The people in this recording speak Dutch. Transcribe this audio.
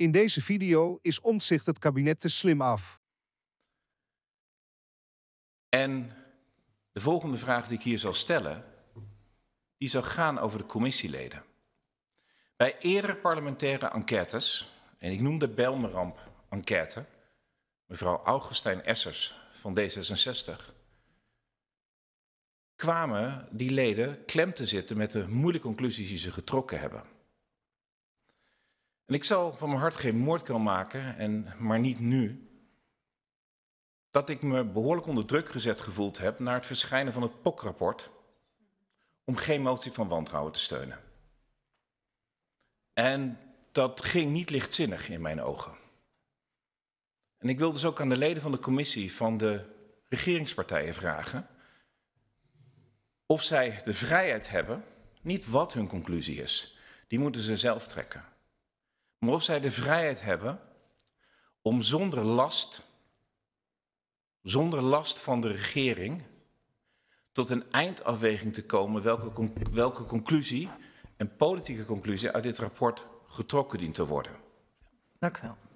In deze video is ontzicht het kabinet te slim af. En de volgende vraag die ik hier zal stellen, die zal gaan over de commissieleden. Bij eerdere parlementaire enquêtes, en ik noem de Belmeramp-enquête, mevrouw Augustijn Essers van D66, kwamen die leden klem te zitten met de moeilijke conclusies die ze getrokken hebben ik zal van mijn hart geen moord kunnen maken, en, maar niet nu. Dat ik me behoorlijk onder druk gezet gevoeld heb naar het verschijnen van het POC-rapport om geen motie van wantrouwen te steunen. En dat ging niet lichtzinnig in mijn ogen. En ik wil dus ook aan de leden van de commissie van de regeringspartijen vragen of zij de vrijheid hebben, niet wat hun conclusie is. Die moeten ze zelf trekken maar of zij de vrijheid hebben om zonder last, zonder last van de regering, tot een eindafweging te komen welke, welke conclusie, een politieke conclusie, uit dit rapport getrokken dient te worden. Dank u wel.